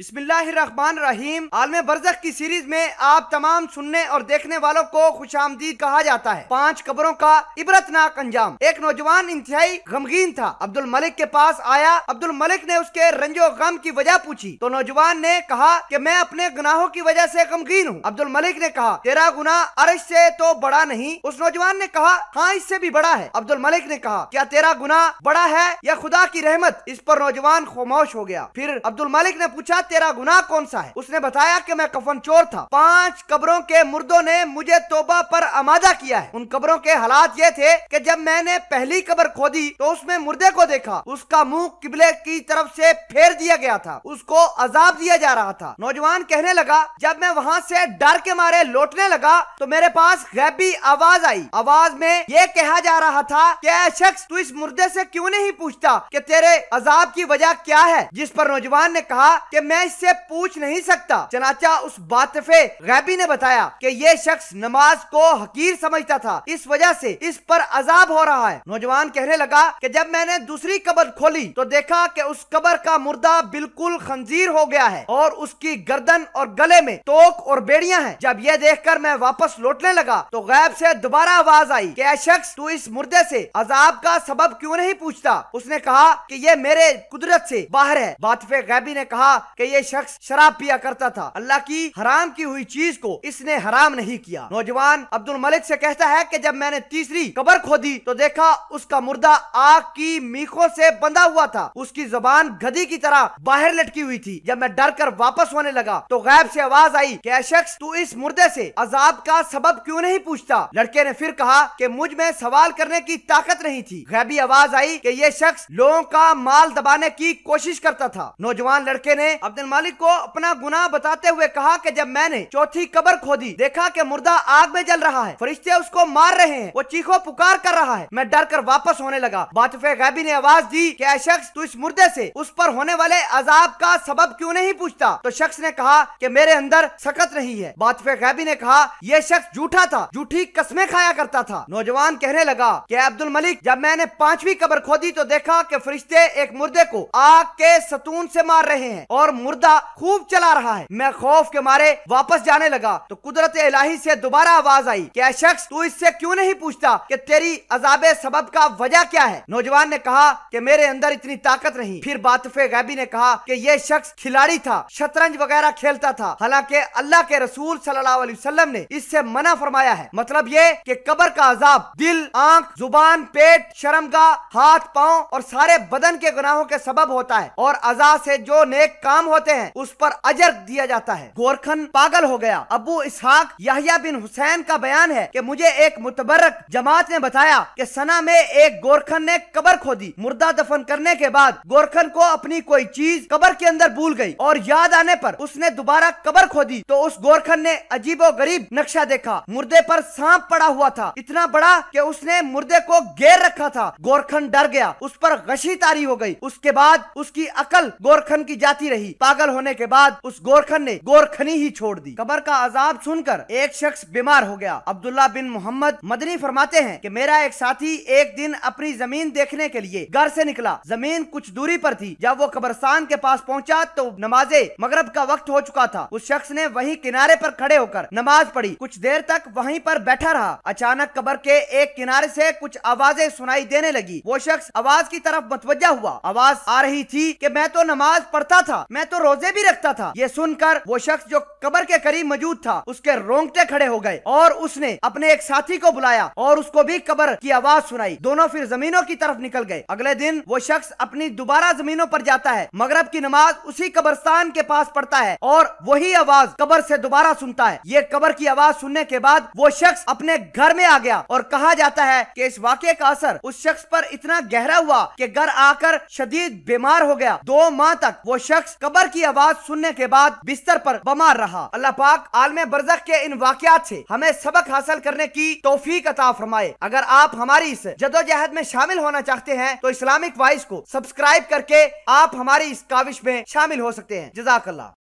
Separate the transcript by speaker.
Speaker 1: बिस्मिल्लाहिर्रहमानिर्रहीम आलम बरजक की सीरीज में आप तमाम सुनने और देखने वालों को खुश आमदीद कहा जाता है पांच कब्रों का इबरतनाक अंजाम एक नौजवान इंतहाई गमगीन था अब्दुल मलिक के पास आया अब्दुल मलिक ने उसके रंजो गम की वजह पूछी तो नौजवान ने कहा कि मैं अपने गुनाहों की वजह से गमगीन हूँ अब्दुल मलिक ने कहा तेरा गुना अरश से तो बड़ा नहीं उस नौजवान ने कहा हाँ इससे भी बड़ा है अब्दुल मलिक ने कहा क्या तेरा गुना बड़ा है या खुदा की रहमत इस पर नौजवान खामोश हो गया फिर अब्दुल मलिक ने पूछा तेरा गुनाह कौन सा है उसने बताया कि मैं कफन चोर था पांच कब्रों के मुर्दों ने मुझे तोबा पर आमादा किया है उन कब्रों के हालात ये थे कि जब मैंने पहली कब्र खोदी तो उसमें मुर्दे को देखा उसका मुंह किबले की तरफ से फेर दिया गया था उसको अजाब दिया जा रहा था नौजवान कहने लगा जब मैं वहाँ से डर के मारे लौटने लगा तो मेरे पास गैबी आवाज आई आवाज में ये कहा जा रहा था क्या शख्स तू इस मुर्दे से क्यों नहीं पूछता कि तेरे अजाब की वजह क्या है जिस पर नौजवान ने कहा कि मैं मैं इससे पूछ नहीं सकता चनाचा उस बातफे गैबी ने बताया कि ये शख्स नमाज को हकीर समझता था इस वजह से इस पर अजाब हो रहा है नौजवान कहने लगा कि जब मैंने दूसरी कबर खोली तो देखा कि उस कबर का मुर्दा बिल्कुल खंजीर हो गया है और उसकी गर्दन और गले में तोक और बेड़िया है जब यह देख कर मैं वापस लौटने लगा तो गैब से दोबारा आवाज आई क्या शख्स तू इस मुर्दे से अजाब का सबब क्यों नहीं पूछता उसने कहा कि ये मेरे कुदरत से बाहर है बातफे गैबी ने कहा कि ये शख्स शराब पिया करता था अल्लाह की हराम की हुई चीज को इसने हराम नहीं किया नौजवान अब्दुल मलिक से कहता है कि जब मैंने तीसरी कबर खोदी तो देखा उसका मुर्दा आग की मीखों से बंधा हुआ था उसकी जबान गधी की तरह बाहर लटकी हुई थी जब मैं डर कर वापस होने लगा तो गैब से आवाज आई कि शख्स तू इस मुर्दे से अजाब का सबब क्यों नहीं पूछता लड़के ने फिर कहा कि मुझ में सवाल करने की ताकत नहीं थी गैबी आवाज आई कि ये शख्स लोगों का माल दबाने की कोशिश करता था नौजवान लड़के ने अब अब्दुल मालिक को अपना गुनाह बताते हुए कहा कि जब मैंने चौथी कबर खोदी देखा कि मुर्दा आग में जल रहा है फरिश्ते उसको मार रहे हैं वो चीखो पुकार कर रहा है मैं डर कर वापस होने लगा बातफे गैबी ने आवाज दी क्या शख्स तू इस मुर्दे से उस पर होने वाले अजाब का सबब क्यों नहीं पूछता तो शख्स ने कहा कि मेरे अंदर सकत नहीं है बातफे गैबी ने कहा यह शख्स झूठा था झूठी कस्मे खाया करता था नौजवान कहने लगा की अब्दुल मलिक जब मैंने पांचवी कबर खोदी तो देखा की फरिश्ते एक मुर्दे को आग के सतून ऐसी मार रहे हैं और मुर्दा खूब चला रहा है मैं खौफ के मारे वापस जाने लगा तो कुदरत इलाही से दोबारा आवाज आई क्या शख्स तू इससे क्यों नहीं पूछता कि तेरी अजाब सबब का वजह क्या है नौजवान ने कहा कि मेरे अंदर इतनी ताकत नहीं फिर बातफ गैबी ने कहा कि ये शख्स खिलाड़ी था शतरंज वगैरह खेलता था हालांकि अल्लाह के रसूल सल्लल्लाहु अलैहि वसल्लम ने इससे मना फरमाया है मतलब ये कि कब्र का अजाब दिल आंख जुबान पेट शर्मगा हाथ पाँव और सारे बदन के गुनाहों के सबब होता है और अजा से जो नेक काम होते हैं उस पर अजर दिया जाता है गोरखन पागल हो गया अबू इसहाक याहिया बिन हुसैन का बयान है कि मुझे एक मुतबरक जमात ने बताया कि सना में एक गोरखन ने कबर खोदी मुर्दा दफन करने के बाद गोरखन को अपनी कोई चीज कबर के अंदर भूल गयी और याद आने आरोप उसने दोबारा कबर खोदी तो उस गोरखन ने अजीबो गरीब नक्शा देखा मुर्दे पर सांप पड़ा हुआ था इतना बड़ा कि उसने मुर्दे को घेर रखा था गोरखन डर गया उस पर गशी तारी हो गई उसके बाद उसकी अकल गोरखन की जाती रही पागल होने के बाद उस गोरखन ने गोरखनी ही छोड़ दी कबर का अजाब सुनकर एक शख्स बीमार हो गया अब्दुल्ला बिन मोहम्मद मदनी फरमाते हैं की मेरा एक साथी एक दिन अपनी जमीन देखने के लिए घर से निकला जमीन कुछ दूरी पर थी जब वो कब्रस्तान के पास पहुंचा तो नमाजे मगरब का वक्त हो चुका था उस शख्स ने वही किनारे पर खड़े होकर नमाज पढ़ी कुछ देर तक वहीं पर बैठा रहा अचानक कबर के एक किनारे से कुछ आवाजें सुनाई देने लगी वो शख्स आवाज की तरफ मतवजा हुआ आवाज आ रही थी कि मैं तो नमाज पढ़ता था मैं तो रोजे भी रखता था ये सुनकर वो शख्स जो कबर के करीब मौजूद था उसके रोंगटे खड़े हो गए और उसने अपने एक साथी को बुलाया और उसको भी कबर की आवाज सुनाई दोनों फिर जमीनों की तरफ निकल गए अगले दिन वो शख्स अपनी दोबारा जमीनों पर जाता है मगरब की नमाज उसी कब्रस्तान के पास पड़ता है और वही आवाज कबर से दोबारा सुनता है ये कबर की आवाज सुनने के बाद वो शख्स अपने घर में आ गया और कहा जाता है कि इस वाक्य का असर उस शख्स पर इतना गहरा हुआ कि घर आकर शदीद बीमार हो गया दो माह तक वो शख्स कबर अकबर की आवाज सुनने के बाद बिस्तर पर बमार रहा अल्लाह पाक आलम बरजक के इन वाकत से हमें सबक हासिल करने की तोफीक अता फरमाए अगर आप हमारी इस जदोजहद में शामिल होना चाहते हैं तो इस्लामिक वॉइस को सब्सक्राइब करके आप हमारी इस काविश में शामिल हो सकते हैं जजाकल्ला